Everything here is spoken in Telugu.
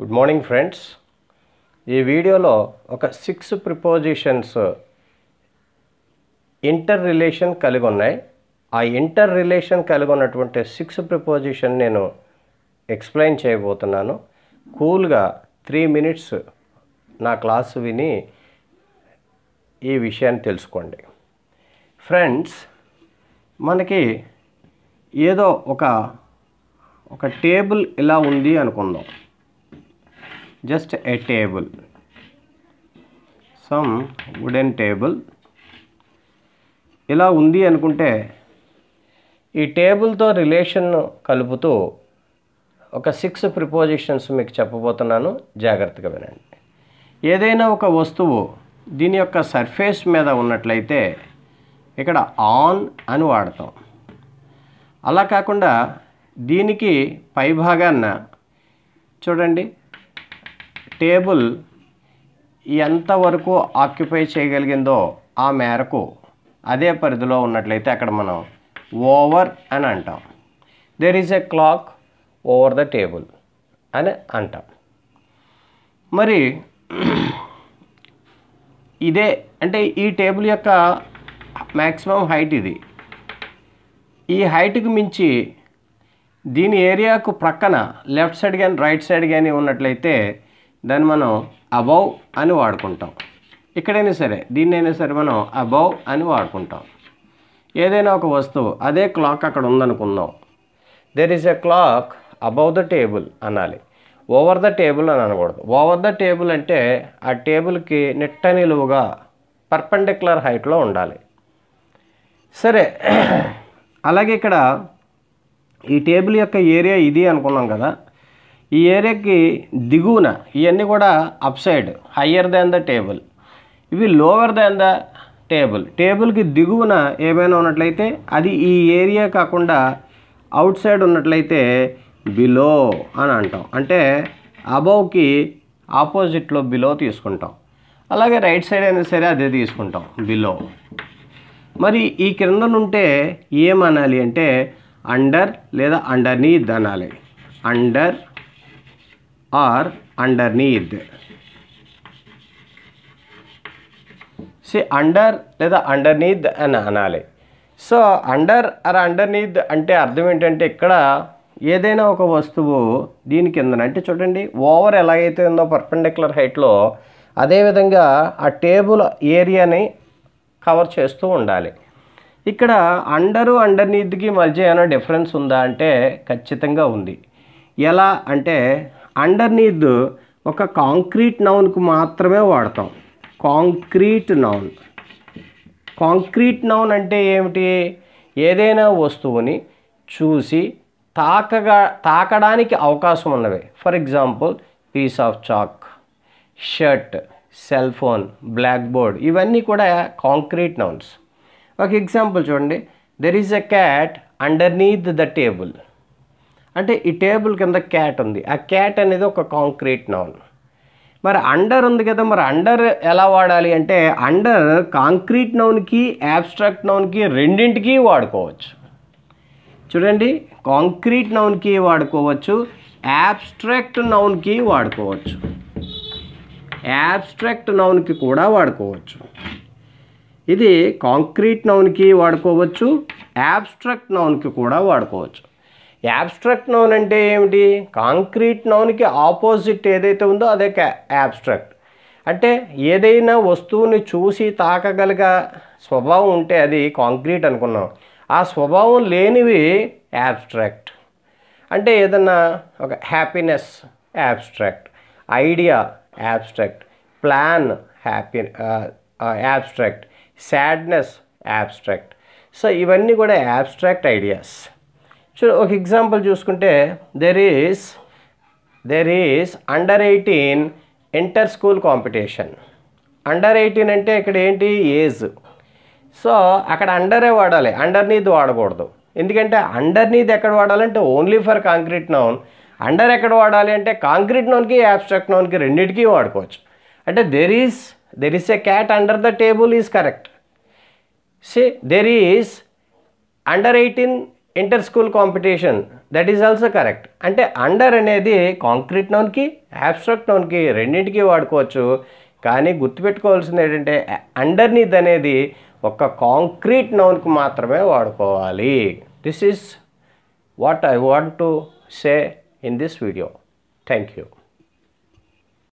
గుడ్ మార్నింగ్ ఫ్రెండ్స్ ఈ వీడియోలో ఒక సిక్స్ ప్రిపోజిషన్స్ ఇంటర్ రిలేషన్ కలిగి ఉన్నాయి ఆ ఇంటర్ రిలేషన్ కలిగి ఉన్నటువంటి సిక్స్ ప్రిపోజిషన్ నేను ఎక్స్ప్లెయిన్ చేయబోతున్నాను కూల్గా త్రీ మినిట్స్ నా క్లాస్ విని ఈ విషయాన్ని తెలుసుకోండి ఫ్రెండ్స్ మనకి ఏదో ఒక ఒక టేబుల్ ఇలా ఉంది అనుకుందాం just a table some wooden table ఇలా ఉంది అనుకుంటే ఈ టేబుల్తో రిలేషన్ కలుపుతూ ఒక సిక్స్ ప్రిపోజిషన్స్ మీకు చెప్పబోతున్నాను జాగ్రత్తగా వినండి ఏదైనా ఒక వస్తువు దీని యొక్క సర్ఫేస్ మీద ఉన్నట్లయితే ఇక్కడ ఆన్ అని వాడతాం అలా కాకుండా దీనికి పైభాగాన చూడండి టేబుల్ ఎంతవరకు ఆక్యుపై చేయగలిగిందో ఆ మేరకు అదే పరిధిలో ఉన్నట్లయితే అక్కడ మనం ఓవర్ అని అంటాం there is a clock over the table అని అంటాం మరి ఇదే అంటే ఈ టేబుల్ యొక్క మ్యాక్సిమం హైట్ ఇది ఈ హైట్కి మించి దీని ఏరియాకు ప్రక్కన లెఫ్ట్ సైడ్ కానీ రైట్ సైడ్ కానీ ఉన్నట్లయితే దాన్ని మనం అబౌవ్ అని వాడుకుంటాం ఇక్కడైనా సరే దీన్నైనా సరే మనం అబౌవ్ అని వాడుకుంటాం ఏదైనా ఒక వస్తువు అదే క్లాక్ అక్కడ ఉందనుకుందాం there is a clock above the table అనాలి ఓవర్ ద టేబుల్ అని అనకూడదు ఓవర్ ద టేబుల్ అంటే ఆ టేబుల్కి నెట్ట నిలువుగా పర్పెండిక్యులర్ హైట్లో ఉండాలి సరే అలాగే ఇక్కడ ఈ టేబుల్ యొక్క ఏరియా ఇది అనుకున్నాం కదా ఈ ఏరియాకి దిగువన ఇవన్నీ కూడా up side higher than the table ఇవి లోవర్ దాన్ ద టేబుల్ టేబుల్కి దిగువన ఏమైనా ఉన్నట్లయితే అది ఈ ఏరియా కాకుండా అవుట్ సైడ్ ఉన్నట్లయితే బిలో అని అంటాం అంటే అబౌవ్కి ఆపోజిట్లో బిలో తీసుకుంటాం అలాగే రైట్ సైడ్ అయినా సరే అదే తీసుకుంటాం బిలో మరి ఈ నుంటే ఏమనాలి అంటే అండర్ లేదా అండర్నీత్ అనాలి under or underneath see under లేదా అండర్నీత్ అని అనాలి సో అండర్ ఆర్ అండర్నీత్ అంటే అర్థం ఏంటంటే ఇక్కడ ఏదైనా ఒక వస్తువు దీని కింద అంటే చూడండి ఓవర్ ఎలాగైతే ఉందో పర్పెండిక్యులర్ హైట్లో అదేవిధంగా ఆ టేబుల్ ఏరియాని కవర్ చేస్తూ ఉండాలి ఇక్కడ అండరు అండర్నీత్కి మధ్య ఏమైనా డిఫరెన్స్ ఉందా అంటే ఖచ్చితంగా ఉంది ఎలా అంటే అండర్నీత్ ఒక కాంక్రీట్ నౌన్కు మాత్రమే వాడతాం కాంక్రీట్ నౌన్ కాంక్రీట్ నౌన్ అంటే ఏమిటి ఏదైనా వస్తువుని చూసి తాకగా తాకడానికి అవకాశం ఉన్నవి for example piece of chalk shirt cell phone blackboard ఇవన్నీ కూడా కాంక్రీట్ నౌన్స్ ఒక ఎగ్జాంపుల్ చూడండి there is a cat underneath the table అంటే ఈ టేబుల్ కింద క్యాట్ ఉంది ఆ క్యాట్ అనేది ఒక కాంక్రీట్ నౌన్ మరి అండర్ ఉంది కదా మరి అండర్ ఎలా వాడాలి అంటే అండర్ కాంక్రీట్ నౌన్కి యాబ్స్ట్రాక్ట్ నౌన్కి రెండింటికి వాడుకోవచ్చు చూడండి కాంక్రీట్ నౌన్కి వాడుకోవచ్చు యాబ్స్ట్రాక్ట్ నౌన్కి వాడుకోవచ్చు యాబ్స్ట్రాక్ట్ నౌన్కి కూడా వాడుకోవచ్చు ఇది కాంక్రీట్ నౌన్కి వాడుకోవచ్చు యాబ్స్ట్రాక్ట్ నౌన్కి కూడా వాడుకోవచ్చు యాబ్స్ట్రాక్ట్ నౌన్ అంటే ఏమిటి కాంక్రీట్ నౌన్కి ఆపోజిట్ ఏదైతే ఉందో అదే యాబ్స్ట్రాక్ట్ అంటే ఏదైనా వస్తువుని చూసి తాకగలిగ స్వభావం ఉంటే అది కాంక్రీట్ అనుకున్నాం ఆ స్వభావం లేనివి యాబ్స్ట్రాక్ట్ అంటే ఏదన్నా ఒక happiness abstract idea abstract plan happy abstract sadness abstract so ఇవన్నీ కూడా యాబ్స్ట్రాక్ట్ ఐడియాస్ చూ ఒక ఎగ్జాంపుల్ చూసుకుంటే there is there is under eighteen inter school competition under eighteen అంటే ఇక్కడ ఏంటి ఏజ్ సో అక్కడ అండరే వాడాలి అండర్నీద్ వాడకూడదు ఎందుకంటే అండర్నీద్ ఎక్కడ వాడాలంటే only for concrete noun under ఎక్కడ వాడాలి అంటే కాంక్రీట్ నౌన్కి యాబ్స్ట్రాక్ట్ నౌన్కి రెండింటికి వాడుకోవచ్చు అంటే there is there is a cat under the table is correct see there is under eighteen inter school competition that is also correct అంటే అండర్ అనేది కాంక్రీట్ నౌన్కి యాబ్స్ట్రాక్ట్ నోన్కి రెండింటికి వాడుకోవచ్చు కానీ గుర్తుపెట్టుకోవాల్సింది ఏంటంటే అండర్నీత్ అనేది ఒక కాంక్రీట్ నౌన్కి మాత్రమే వాడుకోవాలి this is what I want to say in this video thank you